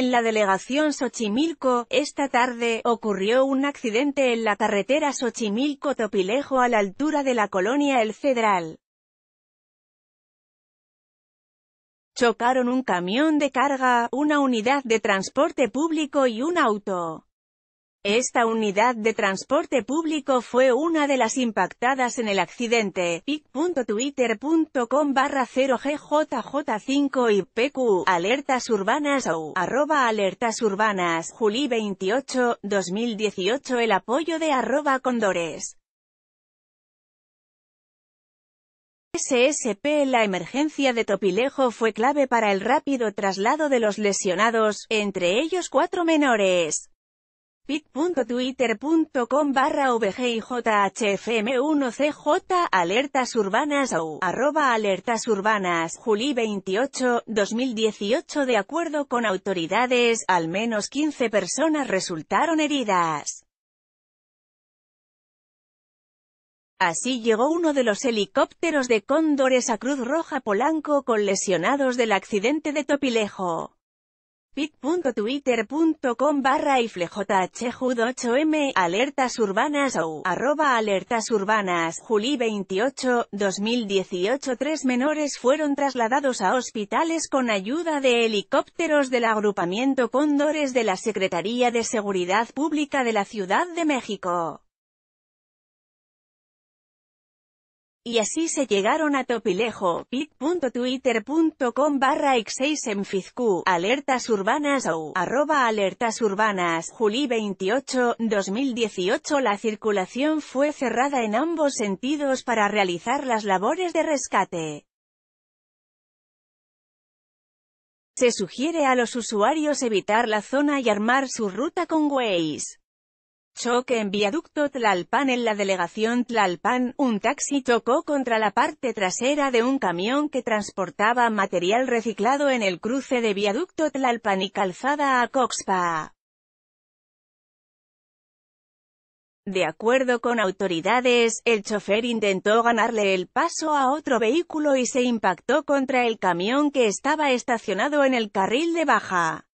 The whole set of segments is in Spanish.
En la delegación Xochimilco, esta tarde, ocurrió un accidente en la carretera Xochimilco-Topilejo a la altura de la colonia El Cedral. Chocaron un camión de carga, una unidad de transporte público y un auto. Esta unidad de transporte público fue una de las impactadas en el accidente. pic.twitter.com barra 0GJJ5 y PQ. Alertas Urbanas o arroba Alertas Urbanas. Juli 28, 2018 El apoyo de arroba Condores. SSP La emergencia de Topilejo fue clave para el rápido traslado de los lesionados, entre ellos cuatro menores pic.twitter.com barra vgijhfm1cj alertas urbanas o alertas urbanas Juli 28, 2018 De acuerdo con autoridades, al menos 15 personas resultaron heridas. Así llegó uno de los helicópteros de Cóndores a Cruz Roja Polanco con lesionados del accidente de Topilejo pic.twitter.com barra 8 m alertas urbanas o arroba alertas urbanas Juli 28, 2018 Tres menores fueron trasladados a hospitales con ayuda de helicópteros del agrupamiento Cóndores de la Secretaría de Seguridad Pública de la Ciudad de México. Y así se llegaron a Topilejo, pic.twitter.com barra x6mfizq, alertas urbanas o, arroba alertas urbanas, Juli 28, 2018 La circulación fue cerrada en ambos sentidos para realizar las labores de rescate. Se sugiere a los usuarios evitar la zona y armar su ruta con Waze. Choque en viaducto Tlalpan En la delegación Tlalpan, un taxi chocó contra la parte trasera de un camión que transportaba material reciclado en el cruce de viaducto Tlalpan y calzada a Coxpa. De acuerdo con autoridades, el chofer intentó ganarle el paso a otro vehículo y se impactó contra el camión que estaba estacionado en el carril de baja.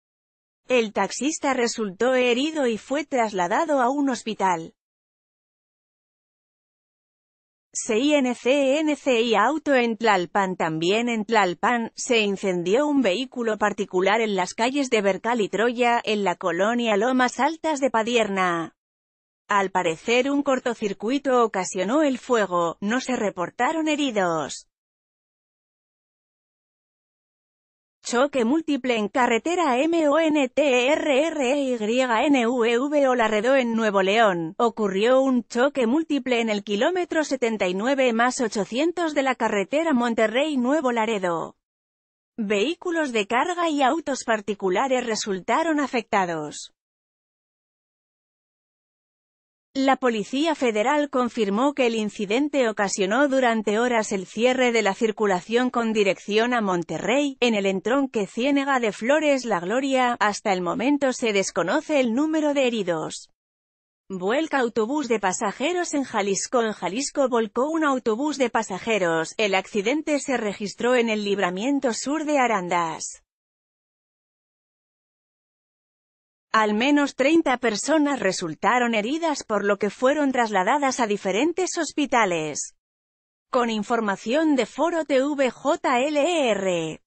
El taxista resultó herido y fue trasladado a un hospital. CINCNCI Auto en Tlalpan También en Tlalpan, se incendió un vehículo particular en las calles de Bercal y Troya, en la colonia Lomas Altas de Padierna. Al parecer un cortocircuito ocasionó el fuego, no se reportaron heridos. Choque múltiple en carretera M o Laredo en Nuevo León. Ocurrió un choque múltiple en el kilómetro 79 más 800 de la carretera Monterrey-Nuevo Laredo. Vehículos de carga y autos particulares resultaron afectados. La Policía Federal confirmó que el incidente ocasionó durante horas el cierre de la circulación con dirección a Monterrey, en el entronque Ciénega de Flores La Gloria, hasta el momento se desconoce el número de heridos. Vuelca autobús de pasajeros en Jalisco En Jalisco volcó un autobús de pasajeros, el accidente se registró en el libramiento sur de Arandas. Al menos 30 personas resultaron heridas por lo que fueron trasladadas a diferentes hospitales. Con información de Foro TVJLR. E